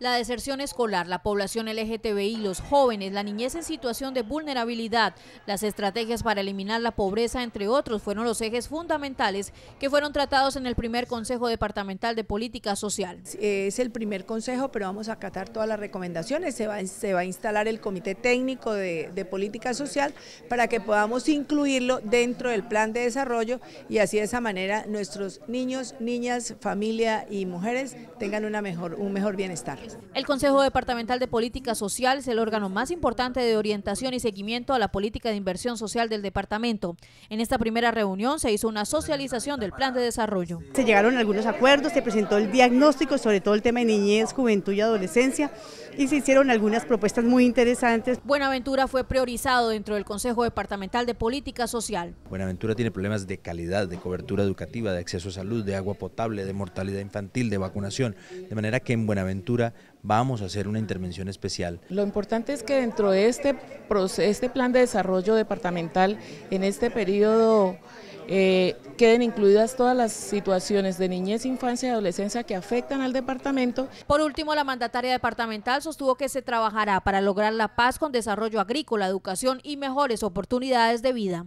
La deserción escolar, la población LGTBI, los jóvenes, la niñez en situación de vulnerabilidad, las estrategias para eliminar la pobreza, entre otros, fueron los ejes fundamentales que fueron tratados en el primer Consejo Departamental de Política Social. Es el primer consejo, pero vamos a acatar todas las recomendaciones. Se va, a instalar el Comité Técnico de, de Política Social para que podamos incluirlo dentro del plan de desarrollo y así de esa manera nuestros niños, niñas, familia y mujeres tengan una mejor, un mejor bienestar. El Consejo Departamental de Política Social es el órgano más importante de orientación y seguimiento a la política de inversión social del departamento. En esta primera reunión se hizo una socialización del plan de desarrollo. Se llegaron algunos acuerdos, se presentó el diagnóstico, sobre todo el tema de niñez, juventud y adolescencia, y se hicieron algunas propuestas muy interesantes. Buenaventura fue priorizado dentro del Consejo Departamental de Política Social. Buenaventura tiene problemas de calidad, de cobertura educativa, de acceso a salud, de agua potable, de mortalidad infantil, de vacunación, de manera que en Buenaventura vamos a hacer una intervención especial. Lo importante es que dentro de este, este plan de desarrollo departamental, en este periodo eh, queden incluidas todas las situaciones de niñez, infancia y adolescencia que afectan al departamento. Por último, la mandataria departamental sostuvo que se trabajará para lograr la paz con desarrollo agrícola, educación y mejores oportunidades de vida.